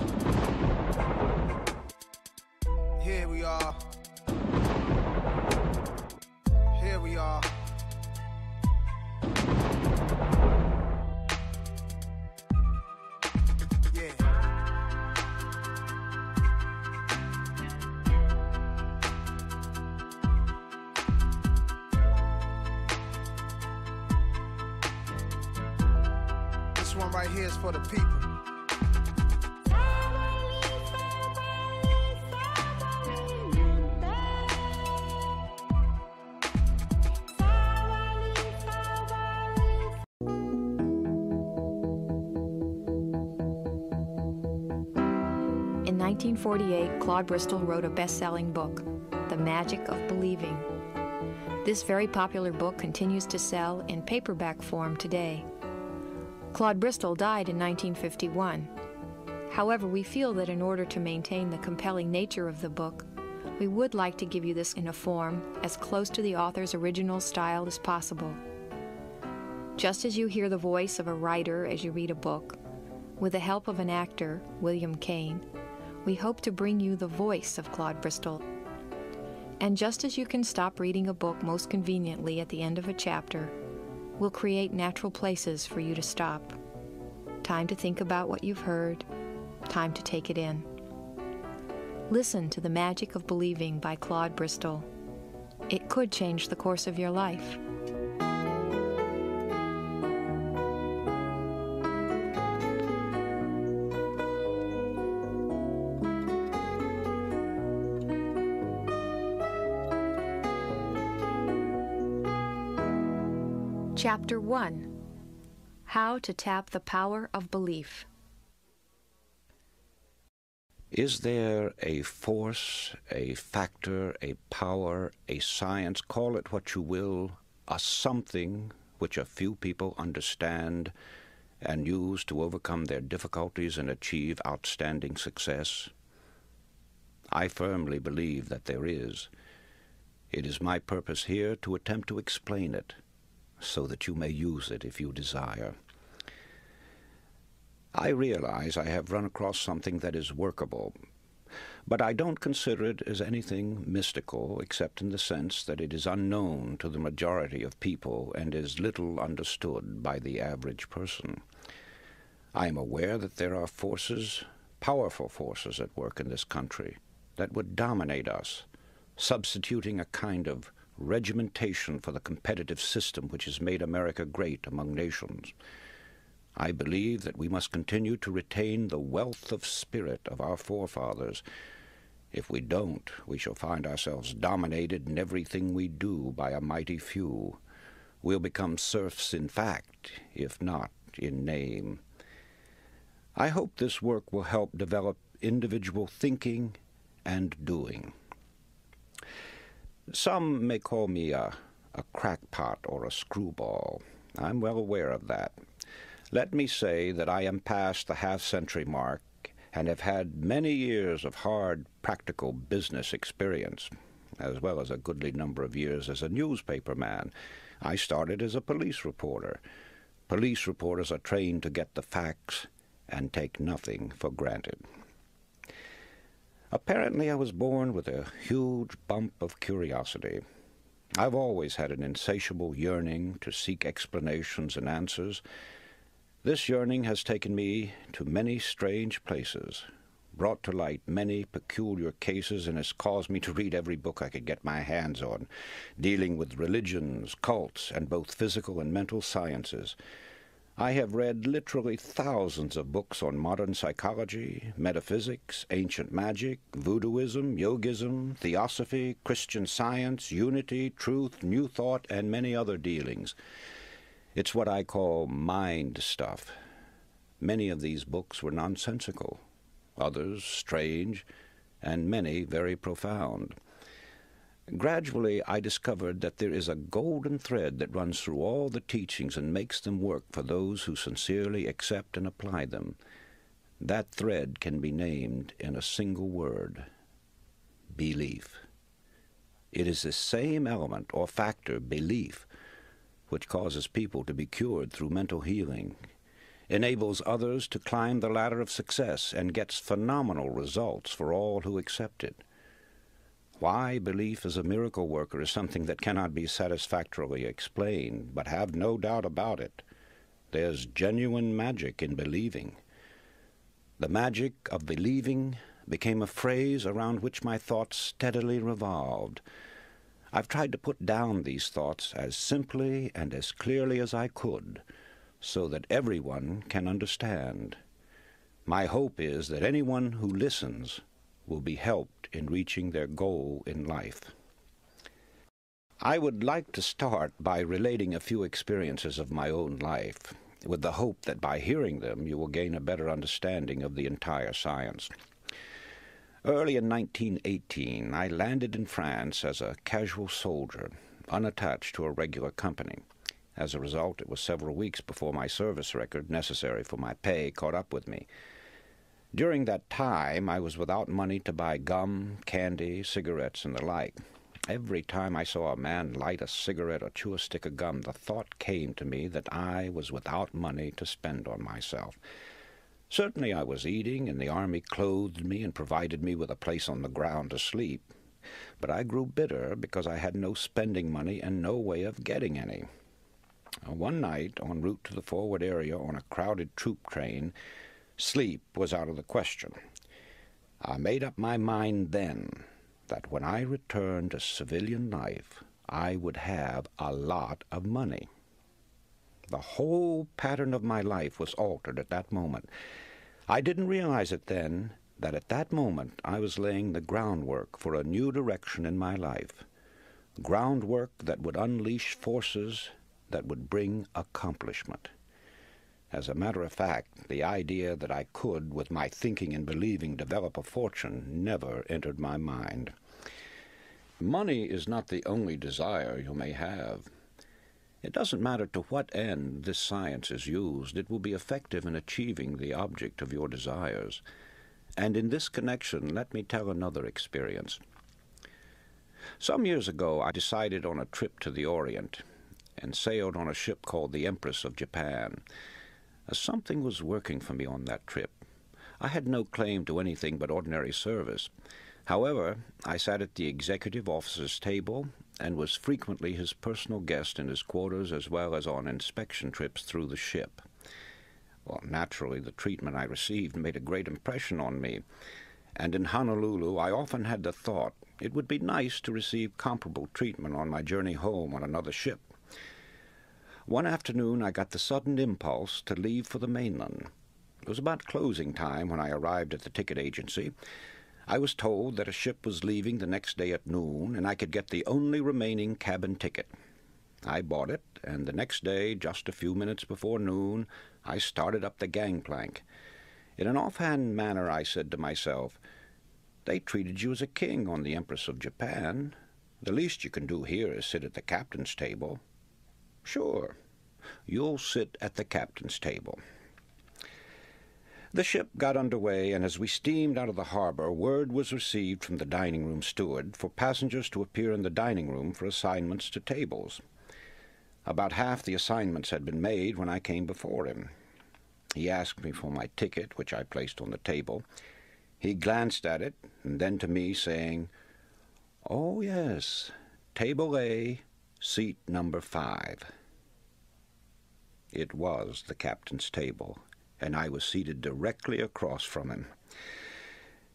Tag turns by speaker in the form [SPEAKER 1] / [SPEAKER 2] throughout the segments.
[SPEAKER 1] you 1948, Claude Bristol wrote a best selling book, The Magic of Believing. This very popular book continues to sell in paperback form today. Claude Bristol died in 1951. However, we feel that in order to maintain the compelling nature of the book, we would like to give you this in a form as close to the author's original style as possible. Just as you hear the voice of a writer as you read a book, with the help of an actor, William Kane, we hope to bring you the voice of Claude Bristol. And just as you can stop reading a book most conveniently at the end of a chapter, we'll create natural places for you to stop. Time to think about what you've heard, time to take it in. Listen to The Magic of Believing by Claude Bristol. It could change the course of your life. Chapter 1 How to Tap the Power of Belief.
[SPEAKER 2] Is there a force, a factor, a power, a science, call it what you will, a something which a few people understand and use to overcome their difficulties and achieve outstanding success? I firmly believe that there is. It is my purpose here to attempt to explain it so that you may use it if you desire. I realize I have run across something that is workable, but I don't consider it as anything mystical except in the sense that it is unknown to the majority of people and is little understood by the average person. I am aware that there are forces, powerful forces at work in this country, that would dominate us, substituting a kind of regimentation for the competitive system which has made America great among nations. I believe that we must continue to retain the wealth of spirit of our forefathers. If we don't, we shall find ourselves dominated in everything we do by a mighty few. We'll become serfs in fact, if not in name. I hope this work will help develop individual thinking and doing. Some may call me a, a crackpot or a screwball. I'm well aware of that. Let me say that I am past the half century mark and have had many years of hard, practical business experience, as well as a goodly number of years as a newspaper man. I started as a police reporter. Police reporters are trained to get the facts and take nothing for granted. Apparently, I was born with a huge bump of curiosity. I've always had an insatiable yearning to seek explanations and answers. This yearning has taken me to many strange places, brought to light many peculiar cases, and has caused me to read every book I could get my hands on, dealing with religions, cults, and both physical and mental sciences. I have read literally thousands of books on modern psychology, metaphysics, ancient magic, voodooism, yogism, theosophy, Christian science, unity, truth, new thought, and many other dealings. It's what I call mind stuff. Many of these books were nonsensical, others strange, and many very profound. Gradually, I discovered that there is a golden thread that runs through all the teachings and makes them work for those who sincerely accept and apply them. That thread can be named in a single word belief. It is the same element or factor, belief, which causes people to be cured through mental healing, enables others to climb the ladder of success, and gets phenomenal results for all who accept it. Why belief as a miracle worker is something that cannot be satisfactorily explained, but have no doubt about it. There's genuine magic in believing. The magic of believing became a phrase around which my thoughts steadily revolved. I've tried to put down these thoughts as simply and as clearly as I could, so that everyone can understand. My hope is that anyone who listens will be helped in reaching their goal in life. I would like to start by relating a few experiences of my own life, with the hope that by hearing them you will gain a better understanding of the entire science. Early in 1918, I landed in France as a casual soldier, unattached to a regular company. As a result, it was several weeks before my service record, necessary for my pay, caught up with me. During that time, I was without money to buy gum, candy, cigarettes, and the like. Every time I saw a man light a cigarette or chew a stick of gum, the thought came to me that I was without money to spend on myself. Certainly I was eating, and the army clothed me and provided me with a place on the ground to sleep. But I grew bitter because I had no spending money and no way of getting any. One night, en route to the forward area on a crowded troop train, Sleep was out of the question. I made up my mind then that when I returned to civilian life, I would have a lot of money. The whole pattern of my life was altered at that moment. I didn't realize it then that at that moment I was laying the groundwork for a new direction in my life, groundwork that would unleash forces that would bring accomplishment. As a matter of fact, the idea that I could, with my thinking and believing, develop a fortune never entered my mind. Money is not the only desire you may have. It doesn't matter to what end this science is used, it will be effective in achieving the object of your desires. And in this connection, let me tell another experience. Some years ago, I decided on a trip to the Orient and sailed on a ship called the Empress of Japan. Something was working for me on that trip. I had no claim to anything but ordinary service. However, I sat at the executive officer's table and was frequently his personal guest in his quarters as well as on inspection trips through the ship. Well, naturally, the treatment I received made a great impression on me, and in Honolulu I often had the thought it would be nice to receive comparable treatment on my journey home on another ship. One afternoon I got the sudden impulse to leave for the mainland. It was about closing time when I arrived at the ticket agency. I was told that a ship was leaving the next day at noon, and I could get the only remaining cabin ticket. I bought it, and the next day, just a few minutes before noon, I started up the gangplank. In an offhand manner, I said to myself, They treated you as a king on the Empress of Japan. The least you can do here is sit at the captain's table. Sure, You'll sit at the captain's table. The ship got under way, and as we steamed out of the harbor, word was received from the dining room steward for passengers to appear in the dining room for assignments to tables. About half the assignments had been made when I came before him. He asked me for my ticket, which I placed on the table. He glanced at it, and then to me, saying, Oh, yes, table A, seat number five. It was the captain's table, and I was seated directly across from him.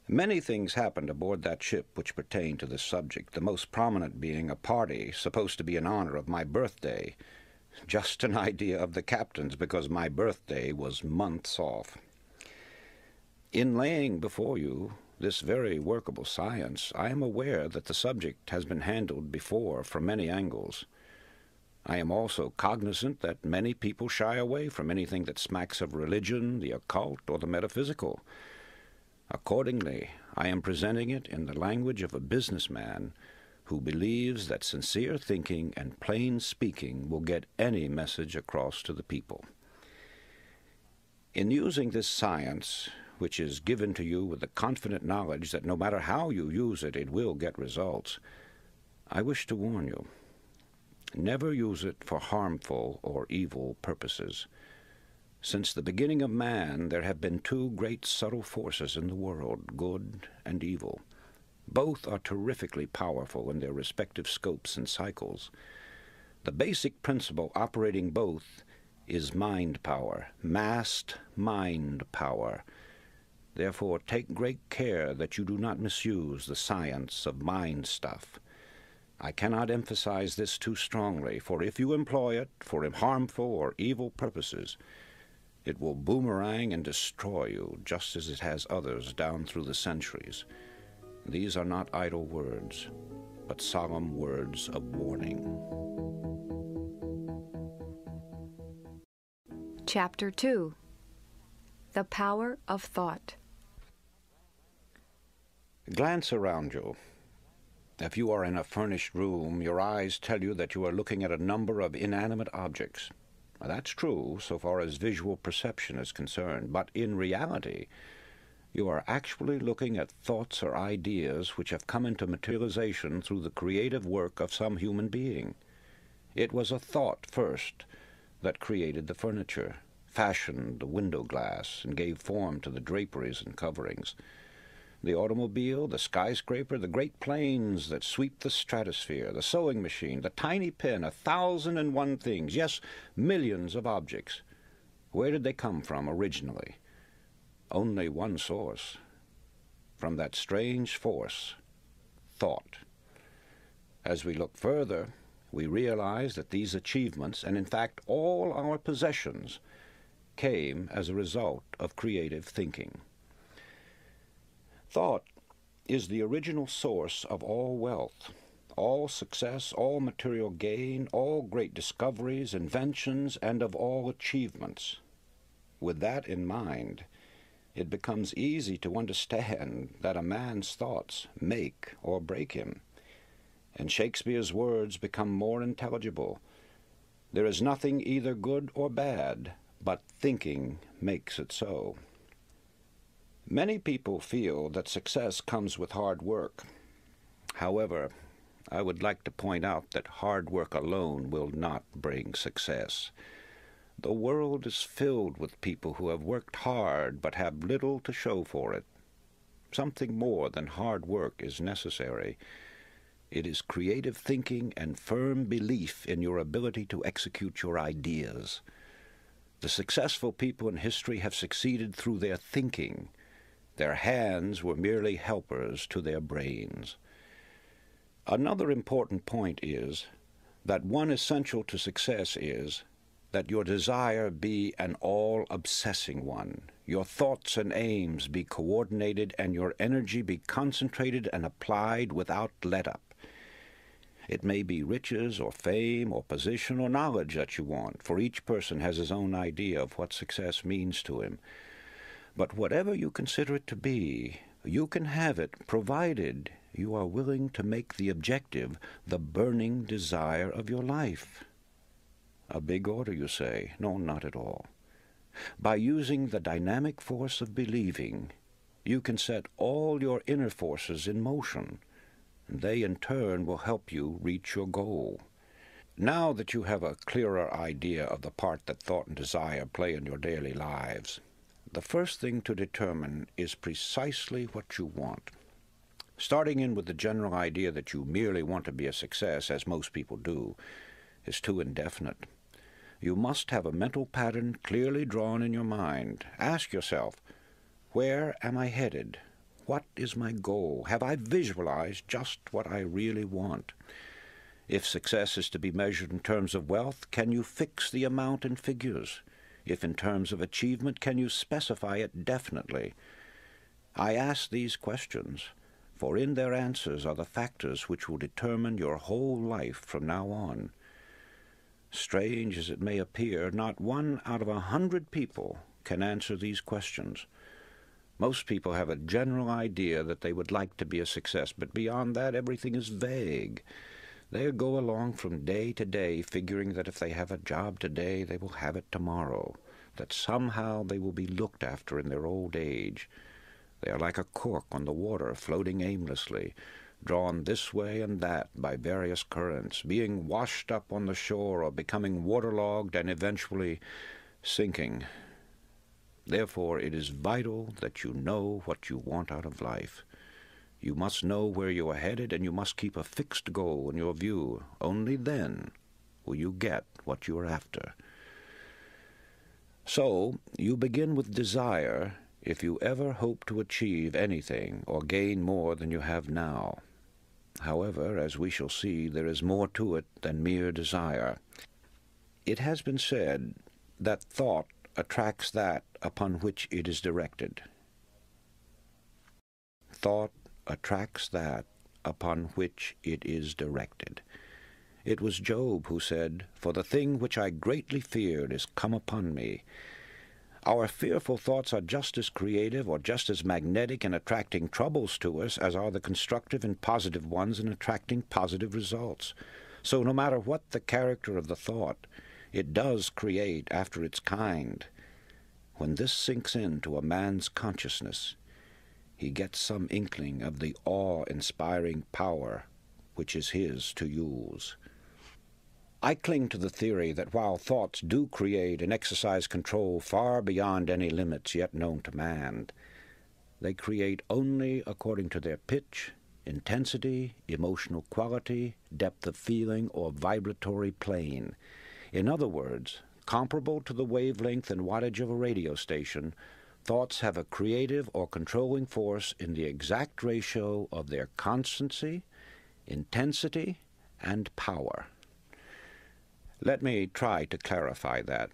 [SPEAKER 2] Many things happened aboard that ship which pertain to this subject, the most prominent being a party supposed to be in honor of my birthday. Just an idea of the captain's, because my birthday was months off. In laying before you this very workable science, I am aware that the subject has been handled before from many angles. I am also cognizant that many people shy away from anything that smacks of religion, the occult, or the metaphysical. Accordingly, I am presenting it in the language of a businessman who believes that sincere thinking and plain speaking will get any message across to the people. In using this science, which is given to you with the confident knowledge that no matter how you use it, it will get results, I wish to warn you never use it for harmful or evil purposes. Since the beginning of man, there have been two great subtle forces in the world, good and evil. Both are terrifically powerful in their respective scopes and cycles. The basic principle operating both is mind power, massed mind power. Therefore, take great care that you do not misuse the science of mind stuff. I cannot emphasize this too strongly, for if you employ it for harmful or evil purposes, it will boomerang and destroy you, just as it has others down through the centuries. These are not idle words, but solemn words of warning.
[SPEAKER 1] Chapter 2 The Power of Thought
[SPEAKER 2] Glance around you if you are in a furnished room, your eyes tell you that you are looking at a number of inanimate objects. Now, that's true so far as visual perception is concerned, but in reality, you are actually looking at thoughts or ideas which have come into materialization through the creative work of some human being. It was a thought first that created the furniture, fashioned the window glass, and gave form to the draperies and coverings. The automobile, the skyscraper, the great planes that sweep the stratosphere, the sewing machine, the tiny pen, a thousand and one things, yes, millions of objects. Where did they come from originally? Only one source. From that strange force, thought. As we look further, we realize that these achievements, and in fact all our possessions, came as a result of creative thinking. Thought is the original source of all wealth, all success, all material gain, all great discoveries, inventions, and of all achievements. With that in mind, it becomes easy to understand that a man's thoughts make or break him, and Shakespeare's words become more intelligible. There is nothing either good or bad, but thinking makes it so. Many people feel that success comes with hard work. However, I would like to point out that hard work alone will not bring success. The world is filled with people who have worked hard but have little to show for it. Something more than hard work is necessary. It is creative thinking and firm belief in your ability to execute your ideas. The successful people in history have succeeded through their thinking, their hands were merely helpers to their brains. Another important point is that one essential to success is that your desire be an all obsessing one. Your thoughts and aims be coordinated and your energy be concentrated and applied without let up. It may be riches or fame or position or knowledge that you want, for each person has his own idea of what success means to him. But whatever you consider it to be, you can have it provided you are willing to make the objective the burning desire of your life. A big order, you say? No, not at all. By using the dynamic force of believing, you can set all your inner forces in motion, and they in turn will help you reach your goal. Now that you have a clearer idea of the part that thought and desire play in your daily lives, the first thing to determine is precisely what you want. Starting in with the general idea that you merely want to be a success, as most people do, is too indefinite. You must have a mental pattern clearly drawn in your mind. Ask yourself, where am I headed? What is my goal? Have I visualized just what I really want? If success is to be measured in terms of wealth, can you fix the amount in figures? If in terms of achievement, can you specify it definitely? I ask these questions, for in their answers are the factors which will determine your whole life from now on. Strange as it may appear, not one out of a hundred people can answer these questions. Most people have a general idea that they would like to be a success, but beyond that, everything is vague. They go along from day to day, figuring that if they have a job today, they will have it tomorrow, that somehow they will be looked after in their old age. They are like a cork on the water, floating aimlessly, drawn this way and that by various currents, being washed up on the shore or becoming waterlogged and eventually sinking. Therefore, it is vital that you know what you want out of life. You must know where you are headed and you must keep a fixed goal in your view. Only then will you get what you are after. So, you begin with desire if you ever hope to achieve anything or gain more than you have now. However, as we shall see, there is more to it than mere desire. It has been said that thought attracts that upon which it is directed. Thought attracts that upon which it is directed. It was Job who said, For the thing which I greatly feared is come upon me. Our fearful thoughts are just as creative or just as magnetic in attracting troubles to us as are the constructive and positive ones in attracting positive results. So no matter what the character of the thought, it does create after its kind. When this sinks into a man's consciousness, he gets some inkling of the awe inspiring power which is his to use. I cling to the theory that while thoughts do create and exercise control far beyond any limits yet known to man, they create only according to their pitch, intensity, emotional quality, depth of feeling, or vibratory plane. In other words, comparable to the wavelength and wattage of a radio station, Thoughts have a creative or controlling force in the exact ratio of their constancy, intensity, and power. Let me try to clarify that.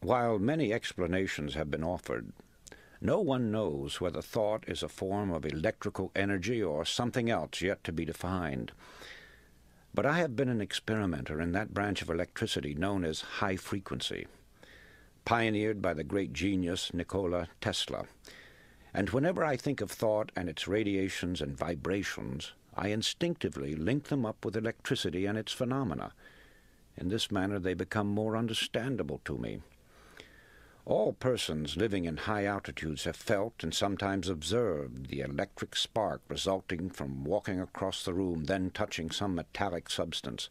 [SPEAKER 2] While many explanations have been offered, no one knows whether thought is a form of electrical energy or something else yet to be defined. But I have been an experimenter in that branch of electricity known as high frequency pioneered by the great genius Nikola Tesla. And whenever I think of thought and its radiations and vibrations, I instinctively link them up with electricity and its phenomena. In this manner, they become more understandable to me. All persons living in high altitudes have felt and sometimes observed the electric spark resulting from walking across the room, then touching some metallic substance.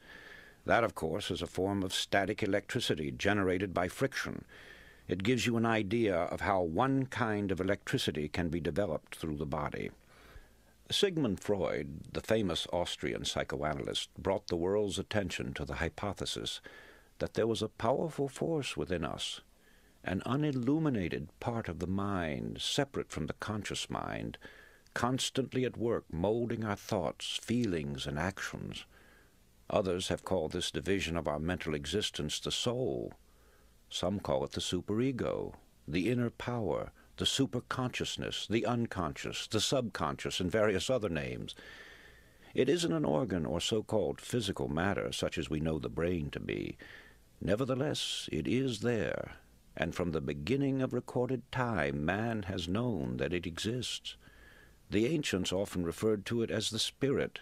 [SPEAKER 2] That, of course, is a form of static electricity generated by friction. It gives you an idea of how one kind of electricity can be developed through the body. Sigmund Freud, the famous Austrian psychoanalyst, brought the world's attention to the hypothesis that there was a powerful force within us, an unilluminated part of the mind, separate from the conscious mind, constantly at work molding our thoughts, feelings, and actions. Others have called this division of our mental existence the soul. Some call it the superego, the inner power, the superconsciousness, the unconscious, the subconscious, and various other names. It isn't an organ or so called physical matter, such as we know the brain to be. Nevertheless, it is there, and from the beginning of recorded time, man has known that it exists. The ancients often referred to it as the spirit,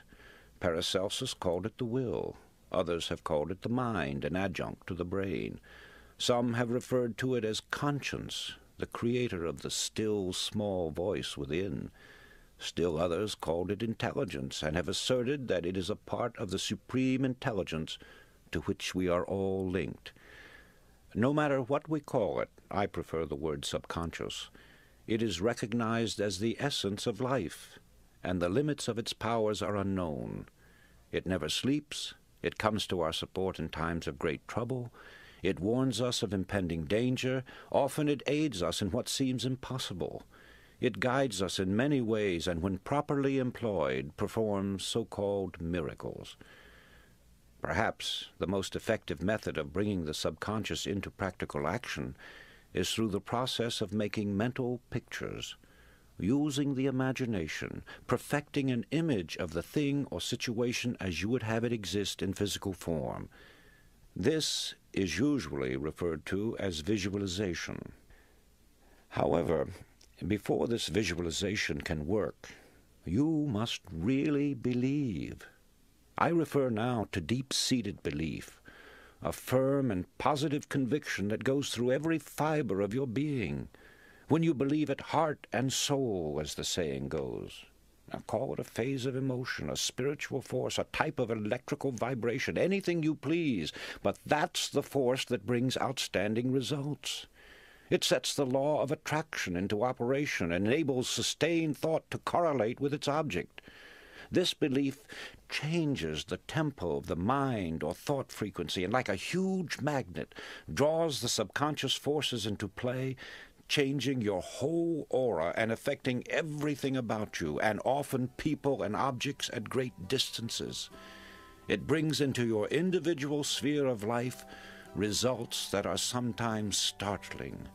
[SPEAKER 2] Paracelsus called it the will. Others have called it the mind, an adjunct to the brain. Some have referred to it as conscience, the creator of the still small voice within. Still others called it intelligence, and have asserted that it is a part of the supreme intelligence to which we are all linked. No matter what we call it, I prefer the word subconscious. It is recognized as the essence of life, and the limits of its powers are unknown. It never sleeps, it comes to our support in times of great trouble, it warns us of impending danger, often it aids us in what seems impossible. It guides us in many ways, and when properly employed, performs so called miracles. Perhaps the most effective method of bringing the subconscious into practical action is through the process of making mental pictures using the imagination, perfecting an image of the thing or situation as you would have it exist in physical form. This is usually referred to as visualization. However, before this visualization can work, you must really believe. I refer now to deep seated belief, a firm and positive conviction that goes through every fiber of your being when you believe it heart and soul, as the saying goes. Now call it a phase of emotion, a spiritual force, a type of electrical vibration, anything you please, but that's the force that brings outstanding results. It sets the law of attraction into operation and enables sustained thought to correlate with its object. This belief changes the tempo of the mind or thought frequency and, like a huge magnet, draws the subconscious forces into play changing your whole aura and affecting everything about you, and often people and objects at great distances. It brings into your individual sphere of life results that are sometimes startling,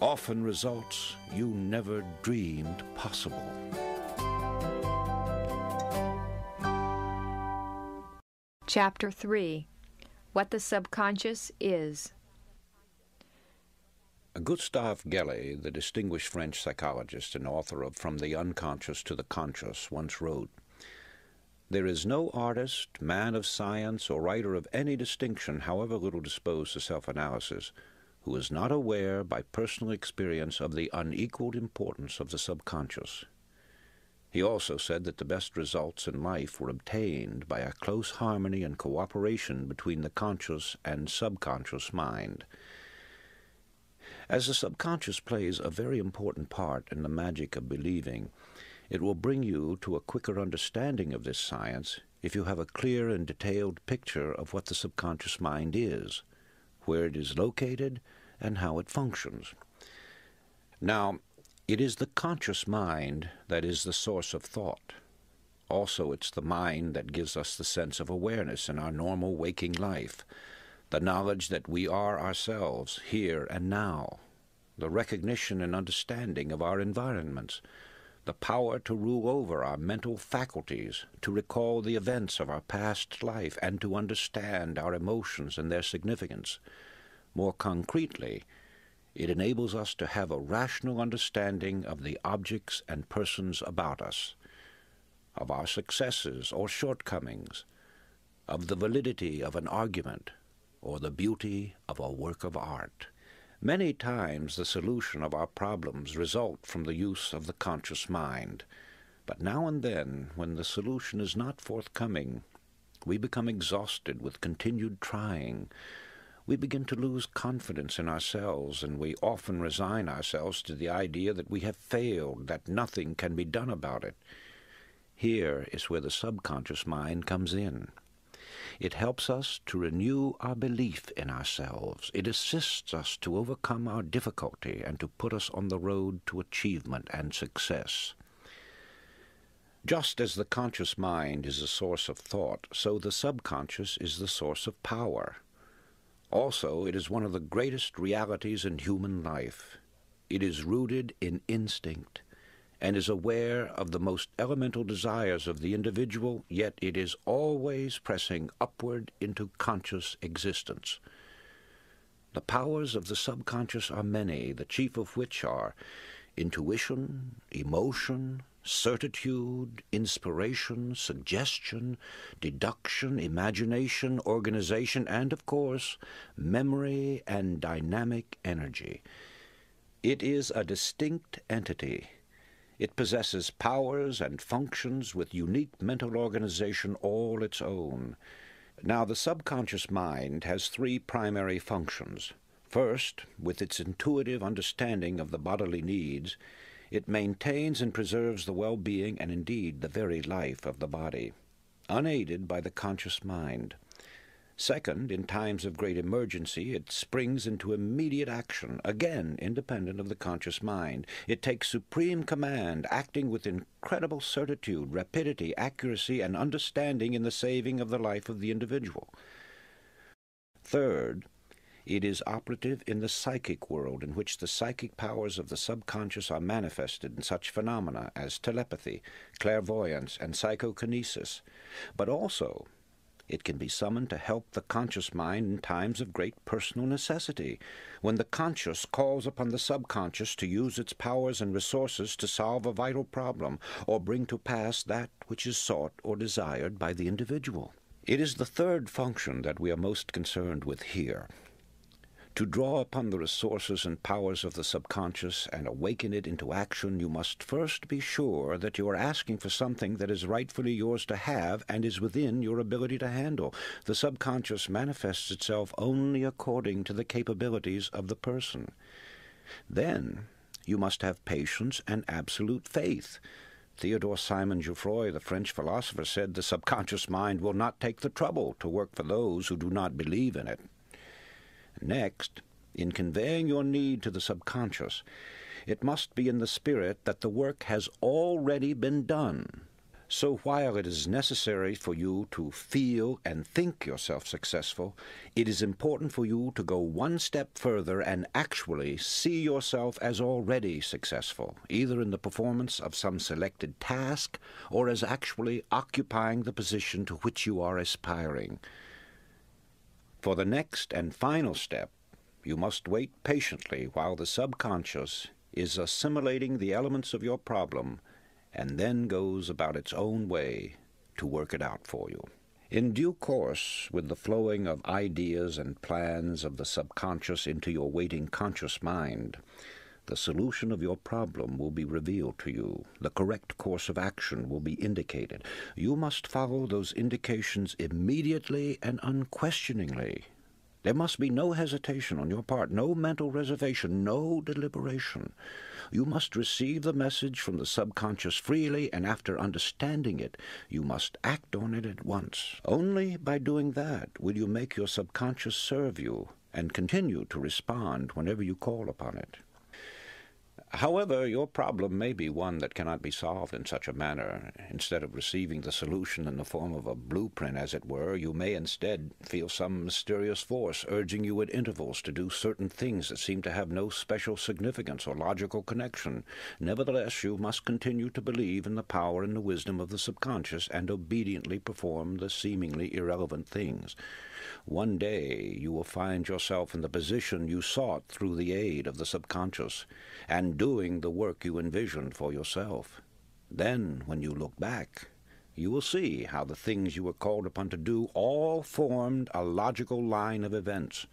[SPEAKER 2] often results you never dreamed possible.
[SPEAKER 1] Chapter 3 What the Subconscious Is
[SPEAKER 2] Gustave Gellé, the distinguished French psychologist and author of From the Unconscious to the Conscious, once wrote, There is no artist, man of science, or writer of any distinction, however little disposed to self analysis, who is not aware by personal experience of the unequaled importance of the subconscious. He also said that the best results in life were obtained by a close harmony and cooperation between the conscious and subconscious mind. As the subconscious plays a very important part in the magic of believing, it will bring you to a quicker understanding of this science if you have a clear and detailed picture of what the subconscious mind is, where it is located, and how it functions. Now, it is the conscious mind that is the source of thought. Also, it's the mind that gives us the sense of awareness in our normal waking life the knowledge that we are ourselves here and now, the recognition and understanding of our environments, the power to rule over our mental faculties, to recall the events of our past life, and to understand our emotions and their significance. More concretely, it enables us to have a rational understanding of the objects and persons about us, of our successes or shortcomings, of the validity of an argument, or the beauty of a work of art. Many times the solution of our problems result from the use of the conscious mind. But now and then, when the solution is not forthcoming, we become exhausted with continued trying. We begin to lose confidence in ourselves, and we often resign ourselves to the idea that we have failed, that nothing can be done about it. Here is where the subconscious mind comes in. It helps us to renew our belief in ourselves. It assists us to overcome our difficulty and to put us on the road to achievement and success. Just as the conscious mind is the source of thought, so the subconscious is the source of power. Also, it is one of the greatest realities in human life. It is rooted in instinct and is aware of the most elemental desires of the individual, yet it is always pressing upward into conscious existence. The powers of the subconscious are many, the chief of which are intuition, emotion, certitude, inspiration, suggestion, deduction, imagination, organization, and, of course, memory and dynamic energy. It is a distinct entity it possesses powers and functions with unique mental organization all its own. Now, the subconscious mind has three primary functions. First, with its intuitive understanding of the bodily needs, it maintains and preserves the well being and indeed the very life of the body, unaided by the conscious mind. Second, in times of great emergency, it springs into immediate action, again independent of the conscious mind. It takes supreme command, acting with incredible certitude, rapidity, accuracy, and understanding in the saving of the life of the individual. Third, it is operative in the psychic world, in which the psychic powers of the subconscious are manifested in such phenomena as telepathy, clairvoyance, and psychokinesis, but also it can be summoned to help the conscious mind in times of great personal necessity, when the conscious calls upon the subconscious to use its powers and resources to solve a vital problem or bring to pass that which is sought or desired by the individual. It is the third function that we are most concerned with here, to draw upon the resources and powers of the subconscious and awaken it into action, you must first be sure that you are asking for something that is rightfully yours to have and is within your ability to handle. The subconscious manifests itself only according to the capabilities of the person. Then you must have patience and absolute faith. Theodore Simon Geoffroy, the French philosopher, said the subconscious mind will not take the trouble to work for those who do not believe in it. Next, in conveying your need to the subconscious, it must be in the spirit that the work has already been done. So while it is necessary for you to feel and think yourself successful, it is important for you to go one step further and actually see yourself as already successful, either in the performance of some selected task or as actually occupying the position to which you are aspiring. For the next and final step, you must wait patiently while the subconscious is assimilating the elements of your problem and then goes about its own way to work it out for you. In due course, with the flowing of ideas and plans of the subconscious into your waiting conscious mind, the solution of your problem will be revealed to you. The correct course of action will be indicated. You must follow those indications immediately and unquestioningly. There must be no hesitation on your part, no mental reservation, no deliberation. You must receive the message from the subconscious freely, and after understanding it, you must act on it at once. Only by doing that will you make your subconscious serve you and continue to respond whenever you call upon it. However, your problem may be one that cannot be solved in such a manner. Instead of receiving the solution in the form of a blueprint, as it were, you may instead feel some mysterious force urging you at intervals to do certain things that seem to have no special significance or logical connection. Nevertheless, you must continue to believe in the power and the wisdom of the subconscious and obediently perform the seemingly irrelevant things. One day you will find yourself in the position you sought through the aid of the subconscious and doing the work you envisioned for yourself. Then, when you look back, you will see how the things you were called upon to do all formed a logical line of events,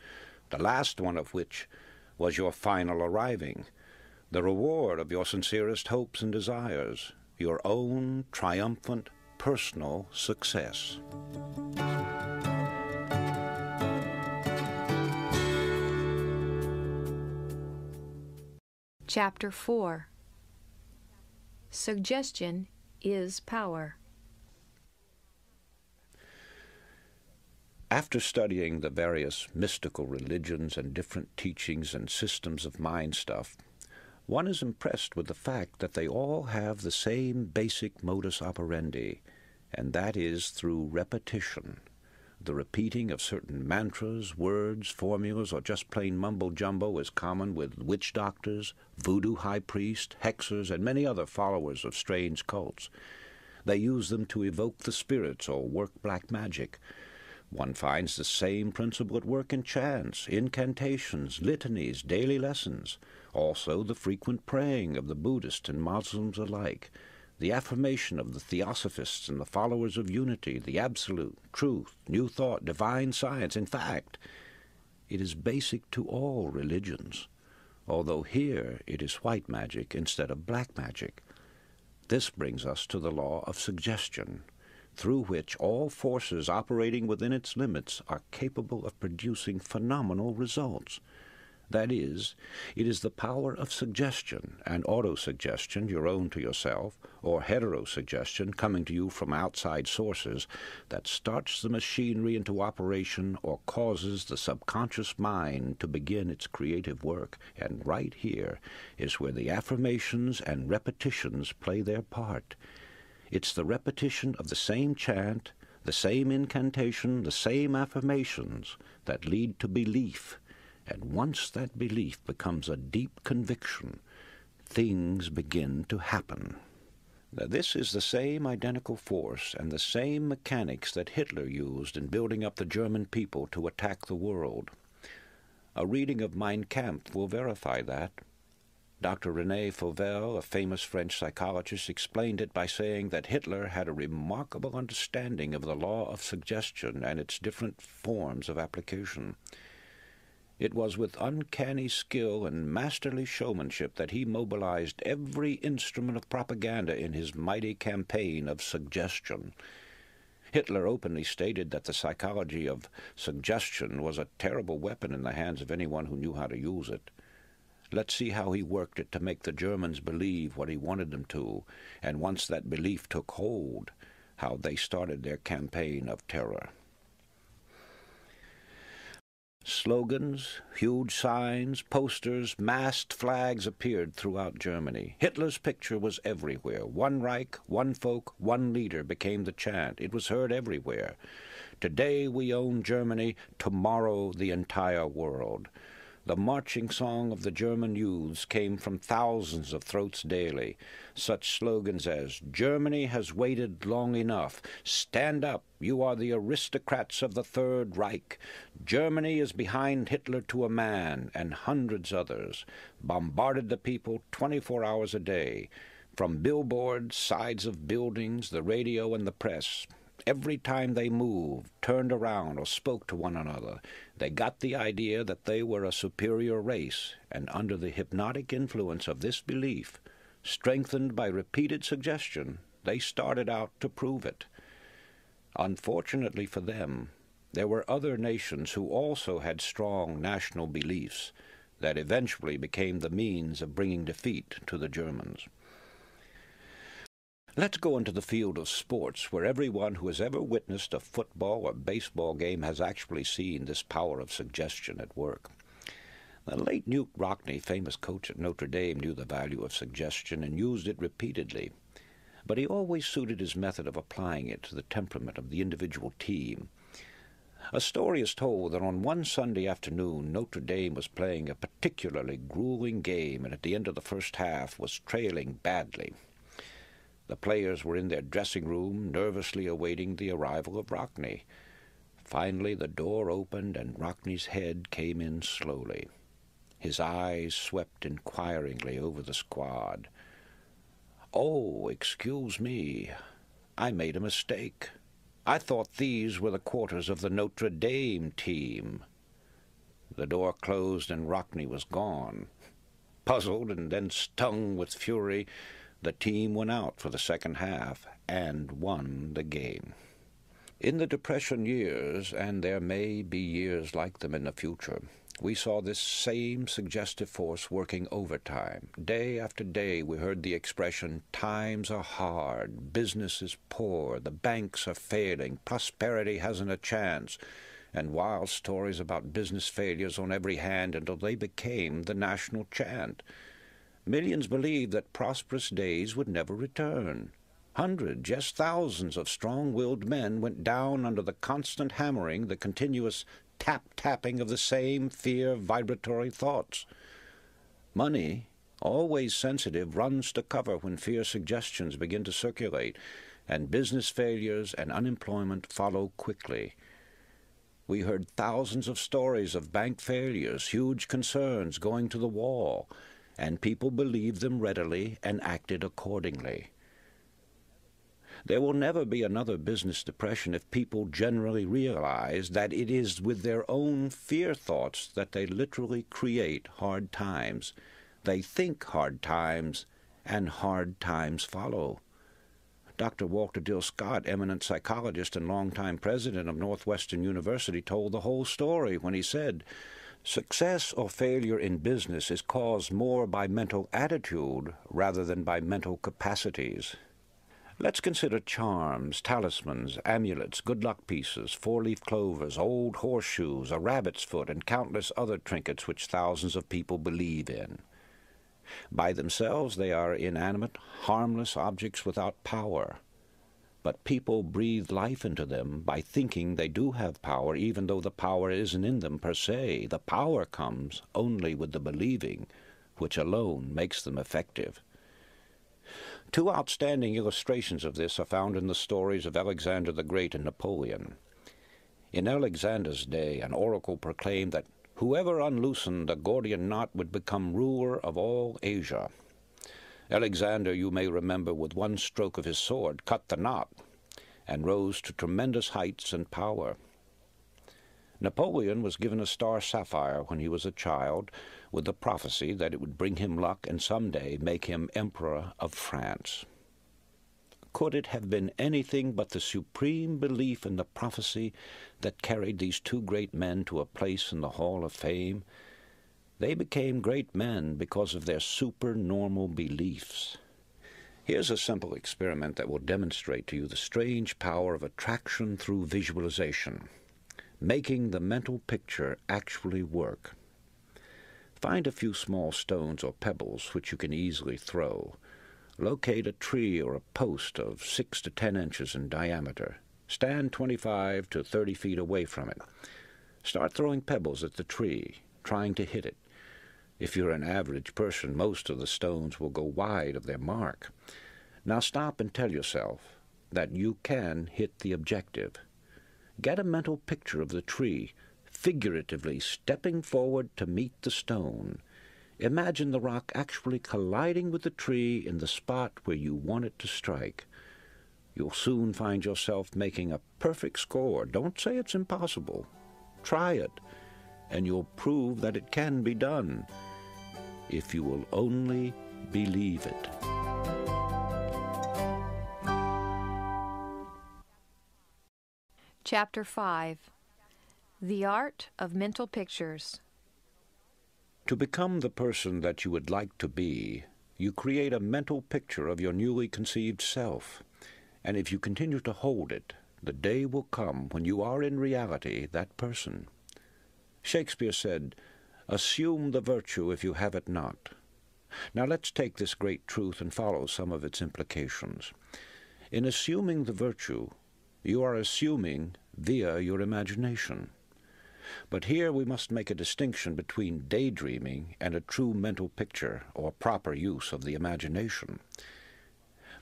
[SPEAKER 2] the last one of which was your final arriving, the reward of your sincerest hopes and desires, your own triumphant personal success.
[SPEAKER 1] Chapter 4 Suggestion is Power.
[SPEAKER 2] After studying the various mystical religions and different teachings and systems of mind stuff, one is impressed with the fact that they all have the same basic modus operandi, and that is through repetition. The repeating of certain mantras, words, formulas, or just plain mumbo jumbo is common with witch doctors, voodoo high priests, hexers, and many other followers of strange cults. They use them to evoke the spirits or work black magic. One finds the same principle at work in chants, incantations, litanies, daily lessons, also the frequent praying of the Buddhists and Moslems alike the affirmation of the theosophists and the followers of unity, the absolute, truth, new thought, divine science. In fact, it is basic to all religions, although here it is white magic instead of black magic. This brings us to the law of suggestion, through which all forces operating within its limits are capable of producing phenomenal results. That is, it is the power of suggestion and autosuggestion, your own to yourself, or heterosuggestion coming to you from outside sources, that starts the machinery into operation or causes the subconscious mind to begin its creative work. And right here is where the affirmations and repetitions play their part. It's the repetition of the same chant, the same incantation, the same affirmations that lead to belief and once that belief becomes a deep conviction, things begin to happen. Now, this is the same identical force and the same mechanics that Hitler used in building up the German people to attack the world. A reading of Mein Kampf will verify that. Dr. Rene Fauvel, a famous French psychologist, explained it by saying that Hitler had a remarkable understanding of the law of suggestion and its different forms of application. It was with uncanny skill and masterly showmanship that he mobilized every instrument of propaganda in his mighty campaign of suggestion. Hitler openly stated that the psychology of suggestion was a terrible weapon in the hands of anyone who knew how to use it. Let's see how he worked it to make the Germans believe what he wanted them to, and once that belief took hold, how they started their campaign of terror. Slogans, huge signs, posters, massed flags appeared throughout Germany. Hitler's picture was everywhere. One Reich, one folk, one leader became the chant. It was heard everywhere. Today we own Germany, tomorrow the entire world. The marching song of the German youths came from thousands of throats daily. Such slogans as, Germany has waited long enough, stand up, you are the aristocrats of the Third Reich, Germany is behind Hitler to a man, and hundreds others, bombarded the people 24 hours a day, from billboards, sides of buildings, the radio, and the press. Every time they moved, turned around, or spoke to one another, they got the idea that they were a superior race, and under the hypnotic influence of this belief, strengthened by repeated suggestion, they started out to prove it. Unfortunately for them, there were other nations who also had strong national beliefs that eventually became the means of bringing defeat to the Germans. Let's go into the field of sports, where everyone who has ever witnessed a football or baseball game has actually seen this power of suggestion at work. The late Newt Rockney, famous coach at Notre Dame, knew the value of suggestion and used it repeatedly, but he always suited his method of applying it to the temperament of the individual team. A story is told that on one Sunday afternoon, Notre Dame was playing a particularly grueling game and at the end of the first half was trailing badly. The players were in their dressing room, nervously awaiting the arrival of Rockney. Finally, the door opened, and Rockney's head came in slowly. His eyes swept inquiringly over the squad. Oh, excuse me, I made a mistake. I thought these were the quarters of the Notre Dame team. The door closed and Rockney was gone. Puzzled and then stung with fury, the team went out for the second half and won the game. In the Depression years, and there may be years like them in the future, we saw this same suggestive force working overtime. Day after day, we heard the expression, Times are hard, business is poor, the banks are failing, prosperity hasn't a chance, and wild stories about business failures on every hand until they became the national chant. Millions believed that prosperous days would never return. Hundreds, yes, thousands of strong willed men went down under the constant hammering, the continuous tap tapping of the same fear vibratory thoughts. Money, always sensitive, runs to cover when fear suggestions begin to circulate, and business failures and unemployment follow quickly. We heard thousands of stories of bank failures, huge concerns going to the wall and people believed them readily and acted accordingly. There will never be another business depression if people generally realize that it is with their own fear thoughts that they literally create hard times. They think hard times, and hard times follow. Dr. Walter Dill Scott, eminent psychologist and longtime president of Northwestern University, told the whole story when he said, Success or failure in business is caused more by mental attitude rather than by mental capacities. Let's consider charms, talismans, amulets, good luck pieces, four leaf clovers, old horseshoes, a rabbit's foot, and countless other trinkets which thousands of people believe in. By themselves, they are inanimate, harmless objects without power. But people breathe life into them by thinking they do have power, even though the power isn't in them per se. The power comes only with the believing, which alone makes them effective. Two outstanding illustrations of this are found in the stories of Alexander the Great and Napoleon. In Alexander's day, an oracle proclaimed that whoever unloosened the Gordian knot would become ruler of all Asia. Alexander, you may remember, with one stroke of his sword, cut the knot and rose to tremendous heights and power. Napoleon was given a star sapphire when he was a child, with the prophecy that it would bring him luck and some day make him Emperor of France. Could it have been anything but the supreme belief in the prophecy that carried these two great men to a place in the Hall of Fame they became great men because of their supernormal beliefs. Here's a simple experiment that will demonstrate to you the strange power of attraction through visualization, making the mental picture actually work. Find a few small stones or pebbles which you can easily throw. Locate a tree or a post of 6 to 10 inches in diameter. Stand 25 to 30 feet away from it. Start throwing pebbles at the tree, trying to hit it. If you're an average person, most of the stones will go wide of their mark. Now stop and tell yourself that you can hit the objective. Get a mental picture of the tree, figuratively stepping forward to meet the stone. Imagine the rock actually colliding with the tree in the spot where you want it to strike. You'll soon find yourself making a perfect score. Don't say it's impossible. Try it, and you'll prove that it can be done if you will only believe it.
[SPEAKER 1] Chapter 5 The Art of Mental Pictures
[SPEAKER 2] To become the person that you would like to be, you create a mental picture of your newly conceived self. And if you continue to hold it, the day will come when you are in reality that person. Shakespeare said, Assume the virtue if you have it not. Now let's take this great truth and follow some of its implications. In assuming the virtue, you are assuming via your imagination. But here we must make a distinction between daydreaming and a true mental picture or proper use of the imagination.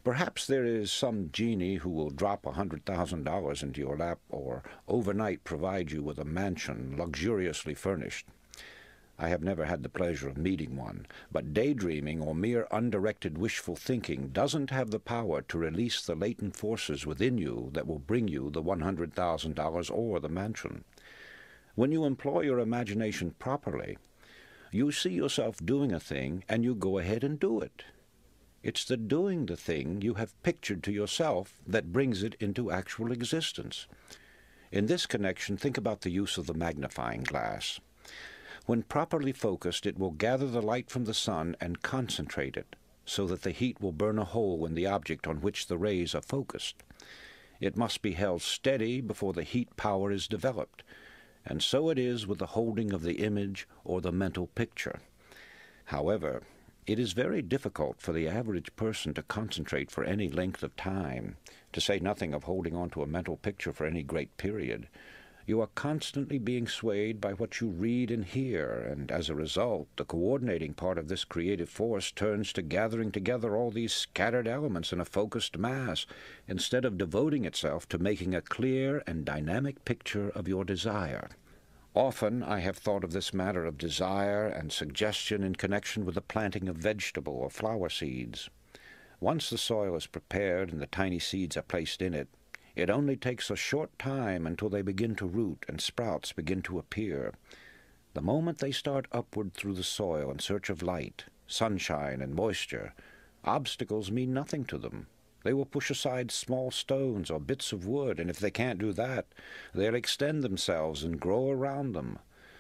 [SPEAKER 2] Perhaps there is some genie who will drop a $100,000 into your lap or overnight provide you with a mansion luxuriously furnished. I have never had the pleasure of meeting one, but daydreaming or mere undirected wishful thinking doesn't have the power to release the latent forces within you that will bring you the $100,000 or the mansion. When you employ your imagination properly, you see yourself doing a thing and you go ahead and do it. It's the doing the thing you have pictured to yourself that brings it into actual existence. In this connection, think about the use of the magnifying glass. When properly focused, it will gather the light from the sun and concentrate it, so that the heat will burn a hole in the object on which the rays are focused. It must be held steady before the heat power is developed, and so it is with the holding of the image or the mental picture. However, it is very difficult for the average person to concentrate for any length of time, to say nothing of holding on to a mental picture for any great period. You are constantly being swayed by what you read and hear, and as a result, the coordinating part of this creative force turns to gathering together all these scattered elements in a focused mass, instead of devoting itself to making a clear and dynamic picture of your desire. Often I have thought of this matter of desire and suggestion in connection with the planting of vegetable or flower seeds. Once the soil is prepared and the tiny seeds are placed in it, it only takes a short time until they begin to root and sprouts begin to appear. The moment they start upward through the soil in search of light, sunshine, and moisture, obstacles mean nothing to them. They will push aside small stones or bits of wood, and if they can't do that, they'll extend themselves and grow around them.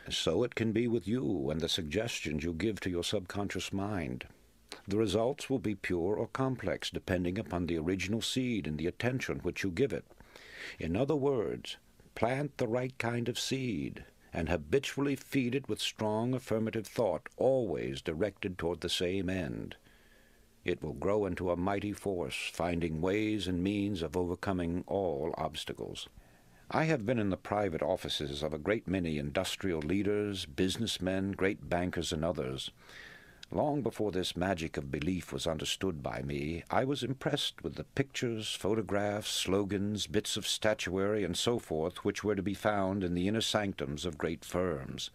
[SPEAKER 2] So it can be with you and the suggestions you give to your subconscious mind. The results will be pure or complex, depending upon the original seed and the attention which you give it. In other words, plant the right kind of seed and habitually feed it with strong affirmative thought, always directed toward the same end. It will grow into a mighty force, finding ways and means of overcoming all obstacles. I have been in the private offices of a great many industrial leaders, businessmen, great bankers, and others. Long before this magic of belief was understood by me, I was impressed with the pictures, photographs, slogans, bits of statuary, and so forth which were to be found in the inner sanctums of great firms.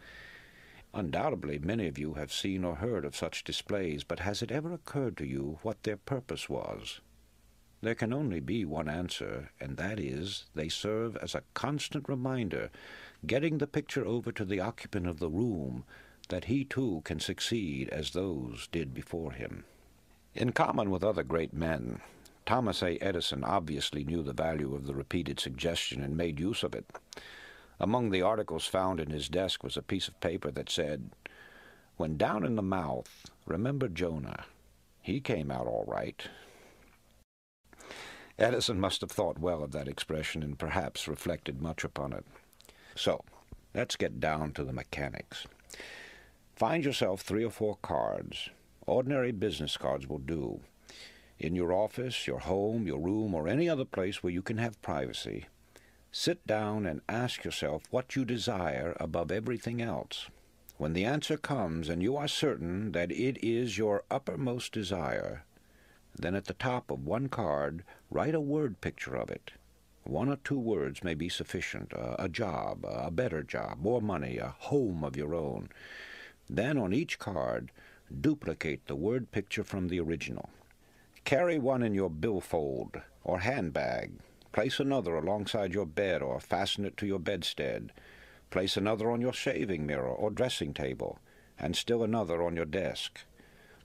[SPEAKER 2] Undoubtedly, many of you have seen or heard of such displays, but has it ever occurred to you what their purpose was? There can only be one answer, and that is they serve as a constant reminder, getting the picture over to the occupant of the room that he too can succeed as those did before him. In common with other great men, Thomas A. Edison obviously knew the value of the repeated suggestion and made use of it. Among the articles found in his desk was a piece of paper that said, When down in the mouth, remember Jonah. He came out all right. Edison must have thought well of that expression and perhaps reflected much upon it. So, let's get down to the mechanics. Find yourself three or four cards. Ordinary business cards will do. In your office, your home, your room, or any other place where you can have privacy, sit down and ask yourself what you desire above everything else. When the answer comes and you are certain that it is your uppermost desire, then at the top of one card, write a word picture of it. One or two words may be sufficient a, a job, a better job, more money, a home of your own. Then on each card, duplicate the word picture from the original. Carry one in your billfold or handbag. Place another alongside your bed or fasten it to your bedstead. Place another on your shaving mirror or dressing table, and still another on your desk.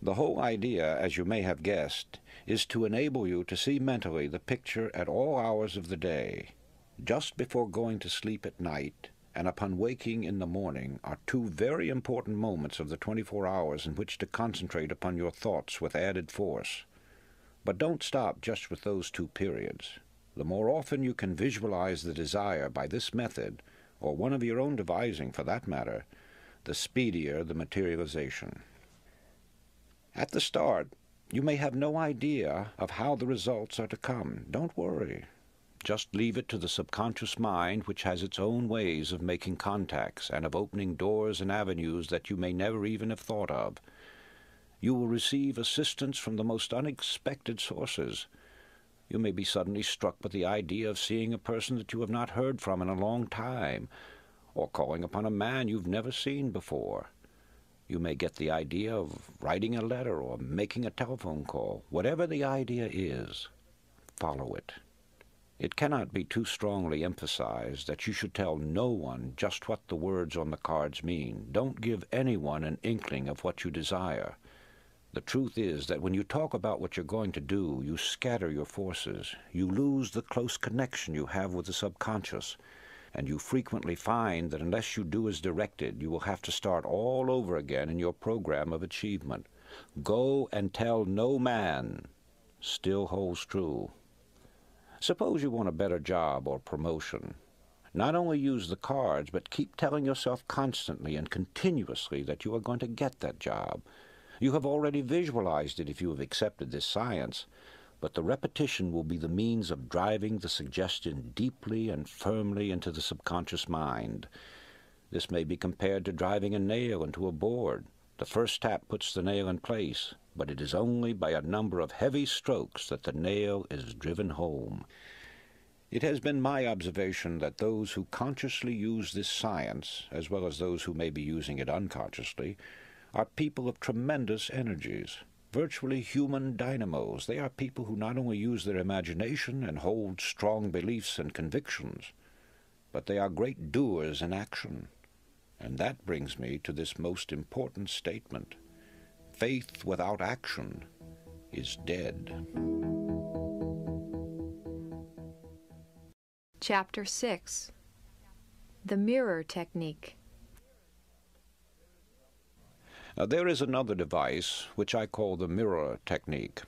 [SPEAKER 2] The whole idea, as you may have guessed, is to enable you to see mentally the picture at all hours of the day, just before going to sleep at night, and upon waking in the morning are two very important moments of the 24 hours in which to concentrate upon your thoughts with added force. But don't stop just with those two periods. The more often you can visualize the desire by this method, or one of your own devising for that matter, the speedier the materialization. At the start, you may have no idea of how the results are to come. Don't worry. Just leave it to the subconscious mind, which has its own ways of making contacts and of opening doors and avenues that you may never even have thought of. You will receive assistance from the most unexpected sources. You may be suddenly struck with the idea of seeing a person that you have not heard from in a long time, or calling upon a man you've never seen before. You may get the idea of writing a letter or making a telephone call. Whatever the idea is, follow it. It cannot be too strongly emphasized that you should tell no one just what the words on the cards mean. Don't give anyone an inkling of what you desire. The truth is that when you talk about what you're going to do, you scatter your forces. You lose the close connection you have with the subconscious. And you frequently find that unless you do as directed, you will have to start all over again in your program of achievement. Go and tell no man still holds true. Suppose you want a better job or promotion. Not only use the cards, but keep telling yourself constantly and continuously that you are going to get that job. You have already visualized it if you have accepted this science, but the repetition will be the means of driving the suggestion deeply and firmly into the subconscious mind. This may be compared to driving a nail into a board. The first tap puts the nail in place but it is only by a number of heavy strokes that the nail is driven home. It has been my observation that those who consciously use this science, as well as those who may be using it unconsciously, are people of tremendous energies, virtually human dynamos. They are people who not only use their imagination and hold strong beliefs and convictions, but they are great doers in action. And that brings me to this most important statement. Faith without action is dead.
[SPEAKER 1] Chapter 6 The Mirror Technique
[SPEAKER 2] now, there is another device which I call the mirror technique.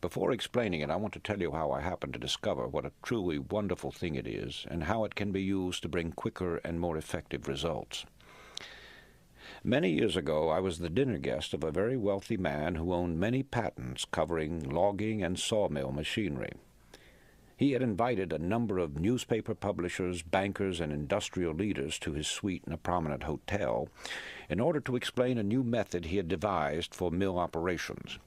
[SPEAKER 2] Before explaining it, I want to tell you how I happened to discover what a truly wonderful thing it is and how it can be used to bring quicker and more effective results. Many years ago, I was the dinner guest of a very wealthy man who owned many patents covering logging and sawmill machinery. He had invited a number of newspaper publishers, bankers, and industrial leaders to his suite in a prominent hotel in order to explain a new method he had devised for mill operations.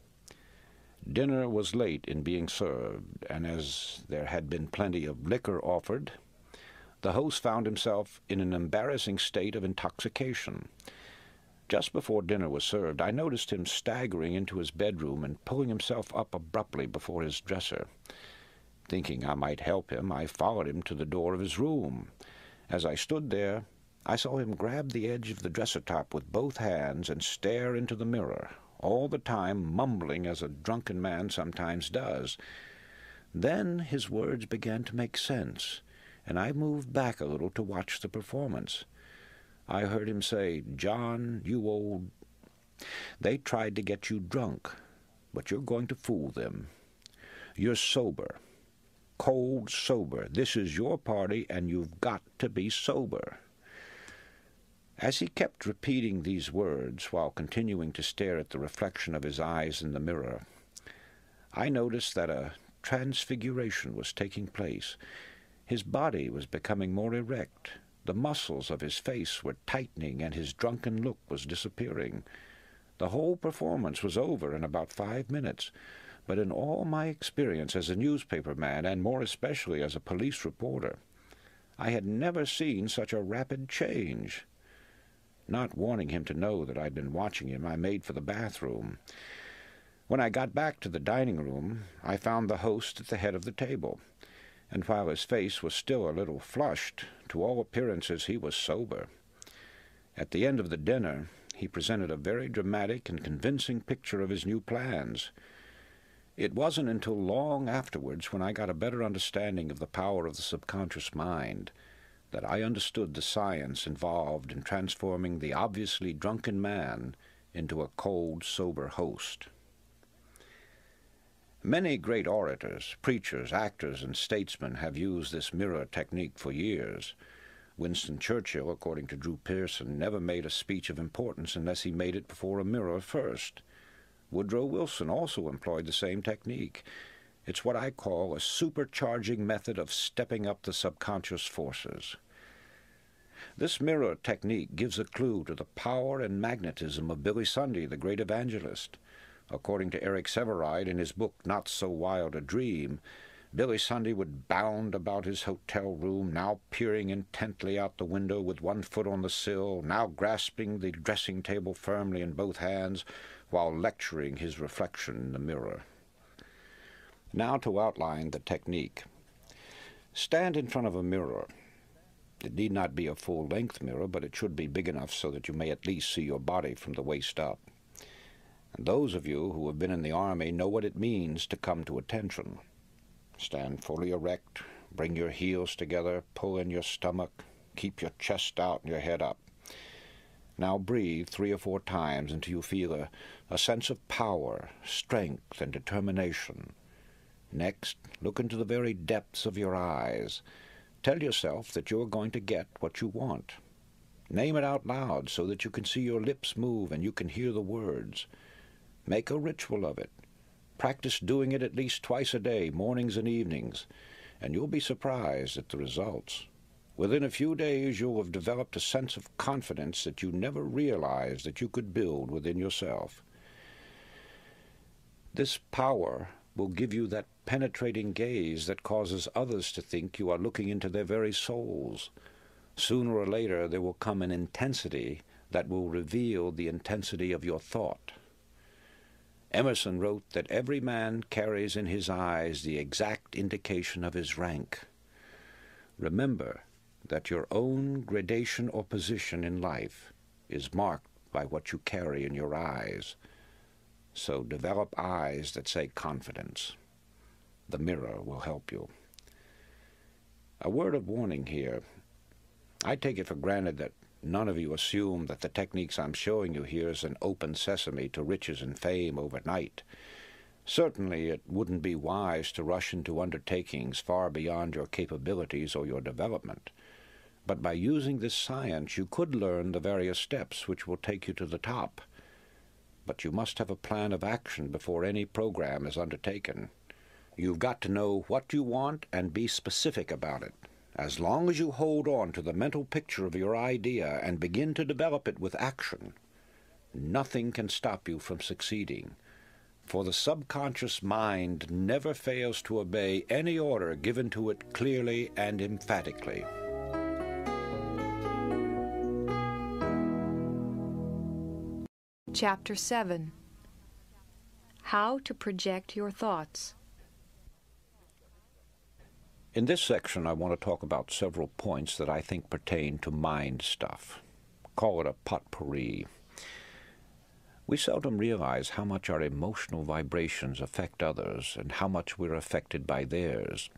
[SPEAKER 2] Dinner was late in being served, and as there had been plenty of liquor offered, the host found himself in an embarrassing state of intoxication. Just before dinner was served, I noticed him staggering into his bedroom and pulling himself up abruptly before his dresser. Thinking I might help him, I followed him to the door of his room. As I stood there, I saw him grab the edge of the dresser top with both hands and stare into the mirror, all the time mumbling as a drunken man sometimes does. Then his words began to make sense, and I moved back a little to watch the performance. I heard him say, John, you old. They tried to get you drunk, but you're going to fool them. You're sober. Cold sober. This is your party, and you've got to be sober. As he kept repeating these words while continuing to stare at the reflection of his eyes in the mirror, I noticed that a transfiguration was taking place. His body was becoming more erect, the muscles of his face were tightening, and his drunken look was disappearing. The whole performance was over in about five minutes, but in all my experience as a newspaper man, and more especially as a police reporter, I had never seen such a rapid change. Not wanting him to know that I'd been watching him, I made for the bathroom. When I got back to the dining room, I found the host at the head of the table and while his face was still a little flushed, to all appearances he was sober. At the end of the dinner, he presented a very dramatic and convincing picture of his new plans. It wasn't until long afterwards when I got a better understanding of the power of the subconscious mind that I understood the science involved in transforming the obviously drunken man into a cold, sober host. Many great orators, preachers, actors, and statesmen have used this mirror technique for years. Winston Churchill, according to Drew Pearson, never made a speech of importance unless he made it before a mirror first. Woodrow Wilson also employed the same technique. It's what I call a supercharging method of stepping up the subconscious forces. This mirror technique gives a clue to the power and magnetism of Billy Sunday, the great evangelist. According to Eric Severide in his book Not So Wild a Dream, Billy Sunday would bound about his hotel room, now peering intently out the window with one foot on the sill, now grasping the dressing table firmly in both hands, while lecturing his reflection in the mirror. Now to outline the technique. Stand in front of a mirror. It need not be a full length mirror, but it should be big enough so that you may at least see your body from the waist up. And those of you who have been in the Army know what it means to come to attention. Stand fully erect, bring your heels together, pull in your stomach, keep your chest out and your head up. Now breathe three or four times until you feel a, a sense of power, strength, and determination. Next, look into the very depths of your eyes. Tell yourself that you are going to get what you want. Name it out loud so that you can see your lips move and you can hear the words. Make a ritual of it. Practice doing it at least twice a day, mornings and evenings, and you'll be surprised at the results. Within a few days, you'll have developed a sense of confidence that you never realized that you could build within yourself. This power will give you that penetrating gaze that causes others to think you are looking into their very souls. Sooner or later, there will come an intensity that will reveal the intensity of your thought. Emerson wrote that every man carries in his eyes the exact indication of his rank. Remember that your own gradation or position in life is marked by what you carry in your eyes. So develop eyes that say confidence. The mirror will help you. A word of warning here. I take it for granted that None of you assume that the techniques I'm showing you here is an open sesame to riches and fame overnight. Certainly, it wouldn't be wise to rush into undertakings far beyond your capabilities or your development. But by using this science, you could learn the various steps which will take you to the top. But you must have a plan of action before any program is undertaken. You've got to know what you want and be specific about it. As long as you hold on to the mental picture of your idea and begin to develop it with action, nothing can stop you from succeeding. For the subconscious mind never fails to obey any order given to it clearly and emphatically.
[SPEAKER 1] Chapter 7 How to Project Your Thoughts
[SPEAKER 2] in this section, I want to talk about several points that I think pertain to mind stuff. Call it a potpourri. We seldom realize how much our emotional vibrations affect others and how much we're affected by theirs.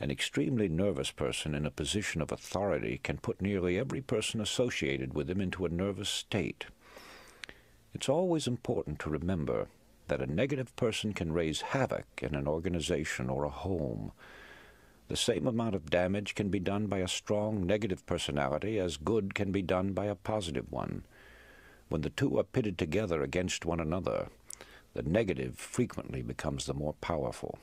[SPEAKER 2] An extremely nervous person in a position of authority can put nearly every person associated with him into a nervous state. It's always important to remember that a negative person can raise havoc in an organization or a home. The same amount of damage can be done by a strong negative personality as good can be done by a positive one. When the two are pitted together against one another, the negative frequently becomes the more powerful.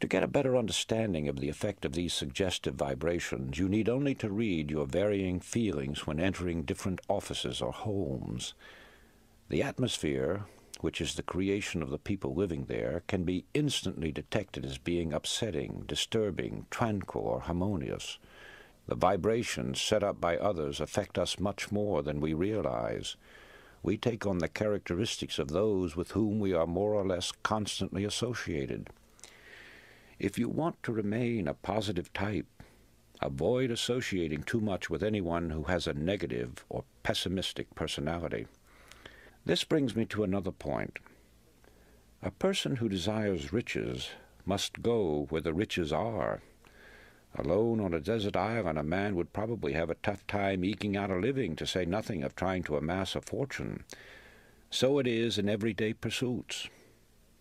[SPEAKER 2] To get a better understanding of the effect of these suggestive vibrations, you need only to read your varying feelings when entering different offices or homes. The atmosphere, which is the creation of the people living there, can be instantly detected as being upsetting, disturbing, tranquil, or harmonious. The vibrations set up by others affect us much more than we realize. We take on the characteristics of those with whom we are more or less constantly associated. If you want to remain a positive type, avoid associating too much with anyone who has a negative or pessimistic personality. This brings me to another point. A person who desires riches must go where the riches are. Alone on a desert island, a man would probably have a tough time eking out a living, to say nothing of trying to amass a fortune. So it is in everyday pursuits.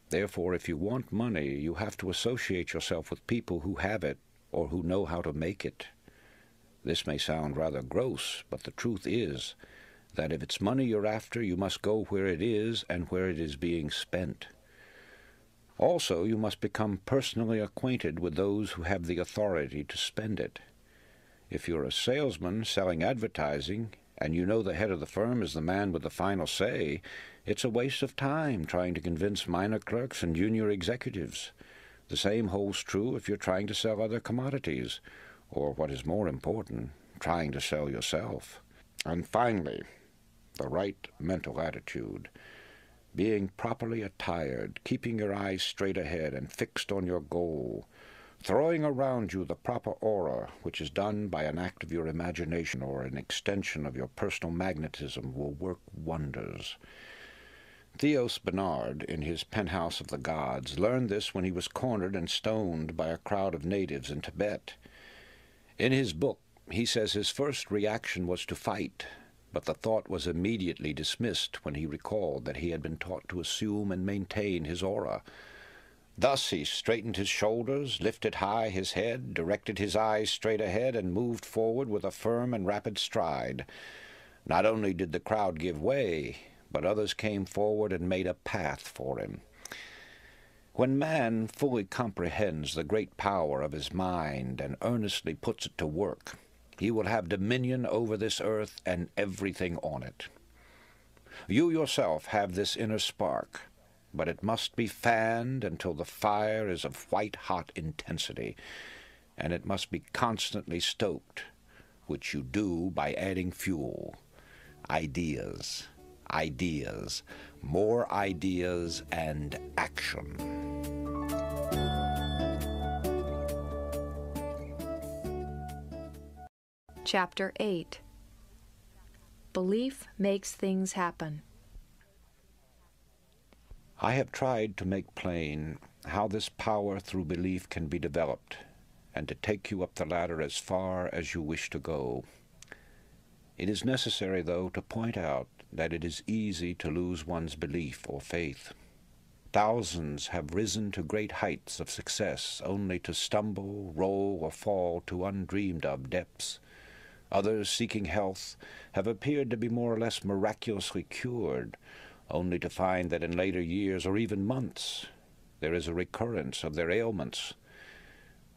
[SPEAKER 2] Therefore, if you want money, you have to associate yourself with people who have it or who know how to make it. This may sound rather gross, but the truth is that if it's money you're after, you must go where it is and where it is being spent. Also, you must become personally acquainted with those who have the authority to spend it. If you're a salesman selling advertising and you know the head of the firm is the man with the final say, it's a waste of time trying to convince minor clerks and junior executives. The same holds true if you're trying to sell other commodities, or what is more important, trying to sell yourself. And finally, the right mental attitude, being properly attired, keeping your eyes straight ahead and fixed on your goal, throwing around you the proper aura, which is done by an act of your imagination or an extension of your personal magnetism, will work wonders. Theos Bernard, in his Penthouse of the Gods, learned this when he was cornered and stoned by a crowd of natives in Tibet. In his book, he says his first reaction was to fight, but the thought was immediately dismissed when he recalled that he had been taught to assume and maintain his aura. Thus he straightened his shoulders, lifted high his head, directed his eyes straight ahead, and moved forward with a firm and rapid stride. Not only did the crowd give way, but others came forward and made a path for him. When man fully comprehends the great power of his mind and earnestly puts it to work, he will have dominion over this earth and everything on it. You yourself have this inner spark, but it must be fanned until the fire is of white-hot intensity, and it must be constantly stoked, which you do by adding fuel, ideas, ideas, more ideas, and action.
[SPEAKER 1] Chapter 8 Belief Makes Things Happen.
[SPEAKER 2] I have tried to make plain how this power through belief can be developed and to take you up the ladder as far as you wish to go. It is necessary, though, to point out that it is easy to lose one's belief or faith. Thousands have risen to great heights of success only to stumble, roll, or fall to undreamed of depths. Others seeking health have appeared to be more or less miraculously cured, only to find that in later years or even months there is a recurrence of their ailments.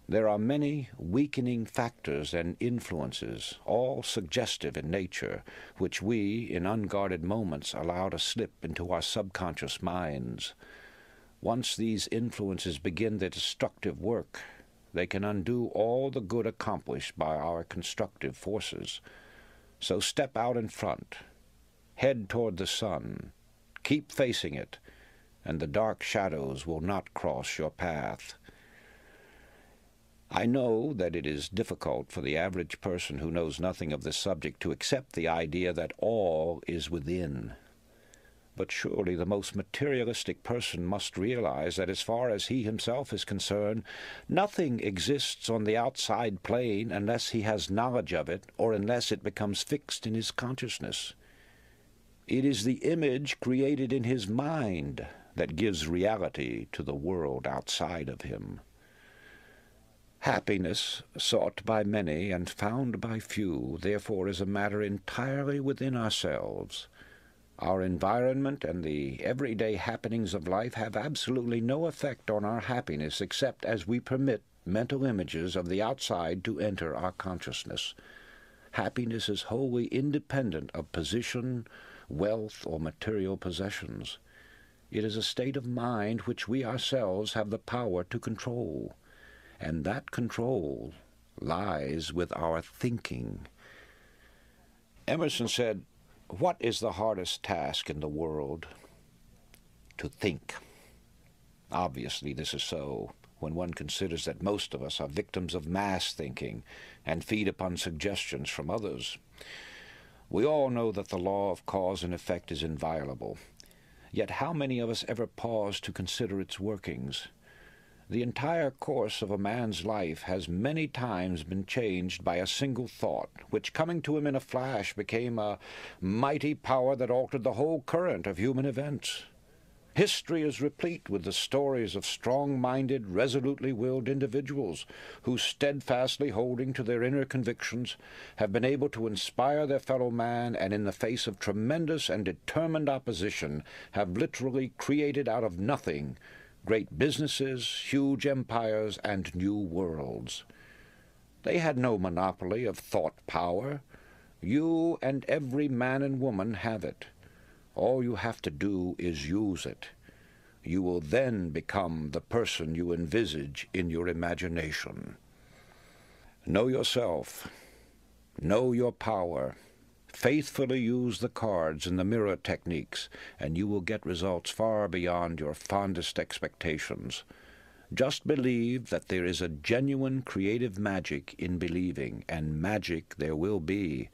[SPEAKER 2] There are many weakening factors and influences, all suggestive in nature, which we, in unguarded moments, allow to slip into our subconscious minds. Once these influences begin their destructive work, they can undo all the good accomplished by our constructive forces. So step out in front, head toward the sun, keep facing it, and the dark shadows will not cross your path. I know that it is difficult for the average person who knows nothing of this subject to accept the idea that all is within. But surely the most materialistic person must realize that as far as he himself is concerned, nothing exists on the outside plane unless he has knowledge of it or unless it becomes fixed in his consciousness. It is the image created in his mind that gives reality to the world outside of him. Happiness, sought by many and found by few, therefore is a matter entirely within ourselves, our environment and the everyday happenings of life have absolutely no effect on our happiness except as we permit mental images of the outside to enter our consciousness. Happiness is wholly independent of position, wealth, or material possessions. It is a state of mind which we ourselves have the power to control, and that control lies with our thinking. Emerson said, what is the hardest task in the world? To think. Obviously, this is so when one considers that most of us are victims of mass thinking and feed upon suggestions from others. We all know that the law of cause and effect is inviolable. Yet how many of us ever pause to consider its workings? The entire course of a man's life has many times been changed by a single thought, which coming to him in a flash became a mighty power that altered the whole current of human events. History is replete with the stories of strong-minded, resolutely willed individuals who, steadfastly holding to their inner convictions, have been able to inspire their fellow man and in the face of tremendous and determined opposition have literally created out of nothing great businesses, huge empires, and new worlds. They had no monopoly of thought power. You and every man and woman have it. All you have to do is use it. You will then become the person you envisage in your imagination. Know yourself. Know your power. Faithfully use the cards and the mirror techniques, and you will get results far beyond your fondest expectations. Just believe that there is a genuine creative magic in believing, and magic there will be.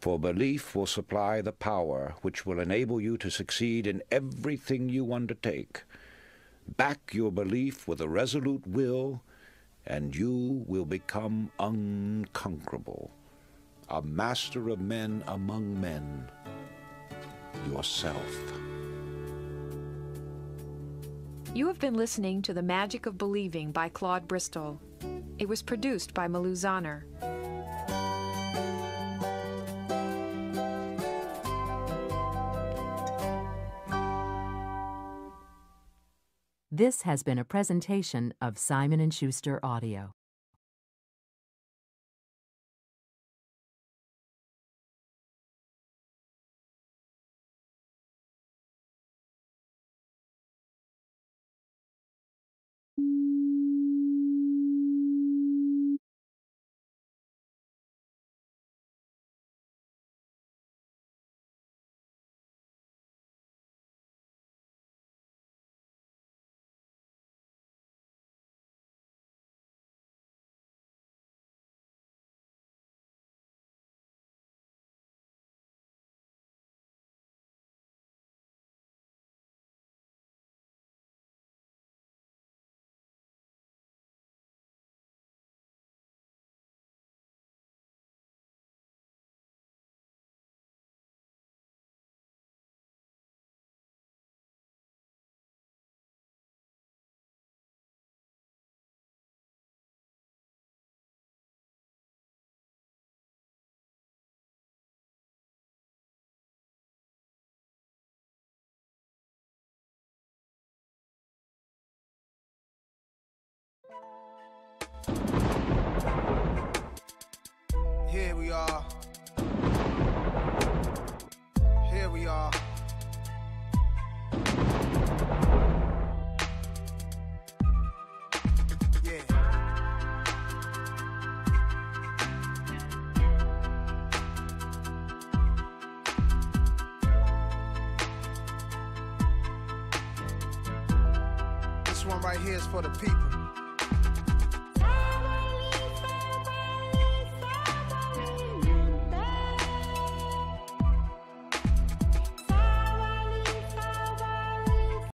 [SPEAKER 2] For belief will supply the power which will enable you to succeed in everything you undertake. Back your belief with a resolute will, and you will become unconquerable a master of men among men, yourself.
[SPEAKER 1] You have been listening to The Magic of Believing by Claude Bristol. It was produced by Malou Zahner. This has been a presentation of Simon & Schuster Audio. Here we are.